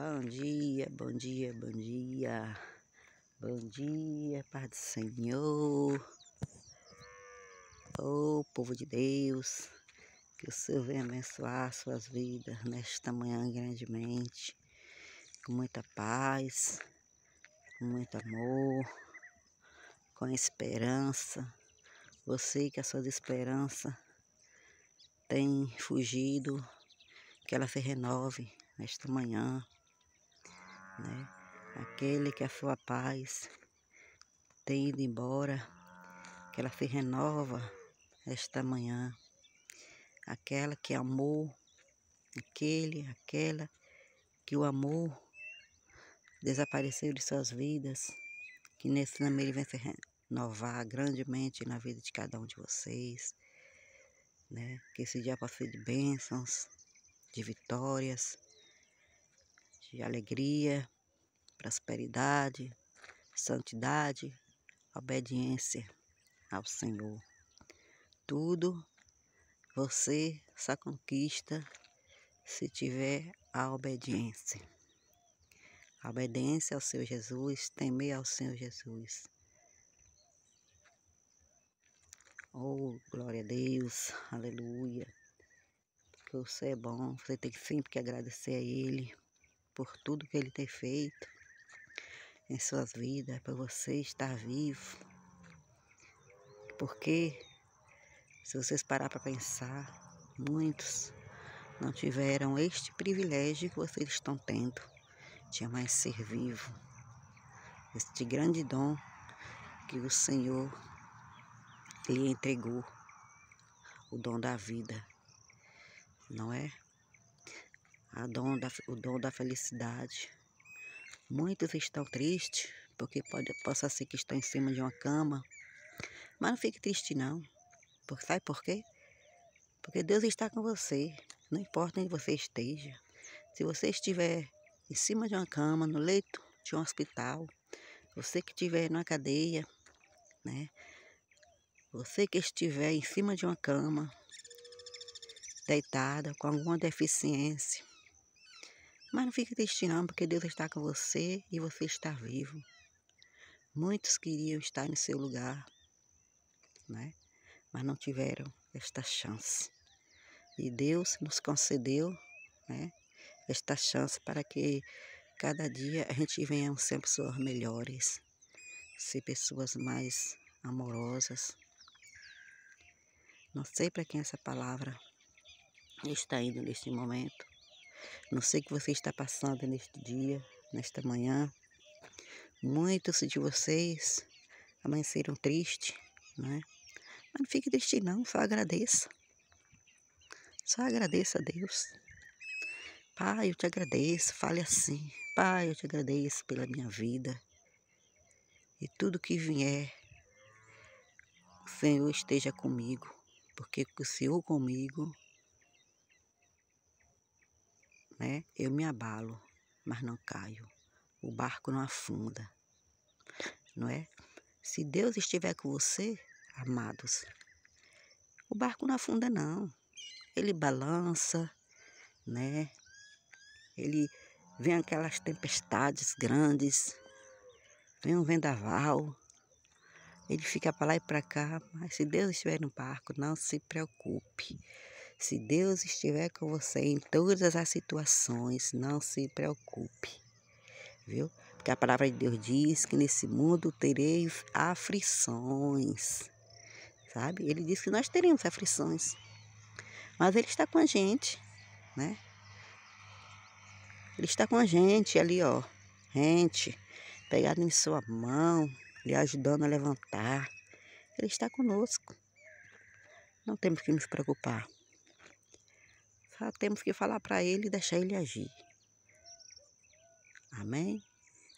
Bom dia, bom dia, bom dia. Bom dia, Pai do Senhor. Ô oh, povo de Deus, que o Senhor venha abençoar suas vidas nesta manhã grandemente, com muita paz, com muito amor, com esperança. Você que a sua esperança tem fugido, que ela se renove nesta manhã né? Aquele que a sua paz tem ido embora, que ela se renova esta manhã. Aquela que amou, aquele, aquela que o amor desapareceu de suas vidas, que nesse nome ele vem se renovar grandemente na vida de cada um de vocês, né? Que esse dia possa ser de bênçãos, de vitórias, de alegria, prosperidade, santidade, obediência ao Senhor. Tudo você só conquista se tiver a obediência. A obediência ao Senhor Jesus, temer ao Senhor Jesus. Oh, glória a Deus, aleluia. Porque você é bom, você tem sempre que agradecer a Ele por tudo que Ele tem feito em suas vidas, por você estar vivo. Porque, se vocês parar para pensar, muitos não tiveram este privilégio que vocês estão tendo de mais ser vivo. Este grande dom que o Senhor lhe entregou, o dom da vida, não é? a dom da, o dom da felicidade. Muitos estão tristes, porque pode, possa ser que estão em cima de uma cama. Mas não fique triste, não. Por, sabe por quê? Porque Deus está com você. Não importa onde você esteja. Se você estiver em cima de uma cama, no leito de um hospital, você que estiver numa cadeia, né? Você que estiver em cima de uma cama, deitada, com alguma deficiência, mas não fique triste não, porque Deus está com você e você está vivo. Muitos queriam estar no seu lugar, né? mas não tiveram esta chance. E Deus nos concedeu né, esta chance para que cada dia a gente venha ser pessoas melhores, ser pessoas mais amorosas. Não sei para quem essa palavra está indo neste momento, não sei o que você está passando neste dia, nesta manhã. Muitos de vocês amanheceram tristes, né? Mas não fique triste não, só agradeça. Só agradeça a Deus. Pai, eu te agradeço. Fale assim. Pai, eu te agradeço pela minha vida. E tudo que vier, o Senhor esteja comigo. Porque o Senhor comigo né? Eu me abalo, mas não caio. O barco não afunda, não é? Se Deus estiver com você, amados, o barco não afunda não. Ele balança, né? Ele vem aquelas tempestades grandes, vem um vendaval. Ele fica para lá e para cá, mas se Deus estiver no barco, não se preocupe. Se Deus estiver com você em todas as situações, não se preocupe, viu? Porque a palavra de Deus diz que nesse mundo tereis aflições, sabe? Ele diz que nós teremos aflições, mas Ele está com a gente, né? Ele está com a gente ali, ó, gente, pegado em sua mão, lhe ajudando a levantar. Ele está conosco. Não temos que nos preocupar temos que falar para ele e deixar ele agir. Amém?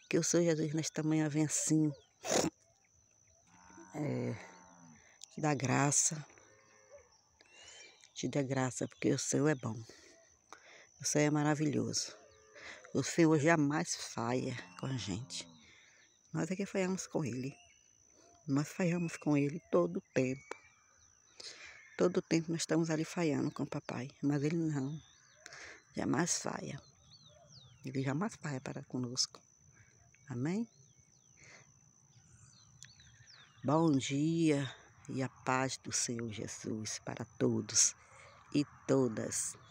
Que o Senhor Jesus nesta manhã venha assim. É, te dá graça. Te dá graça, porque o Senhor é bom. O Senhor é maravilhoso. O Senhor jamais falha com a gente. Nós é que falhamos com Ele. Nós falhamos com Ele todo o tempo. Todo o tempo nós estamos ali falhando com o papai, mas ele não, jamais falha. Ele jamais falha para conosco. Amém? Bom dia e a paz do Senhor Jesus para todos e todas.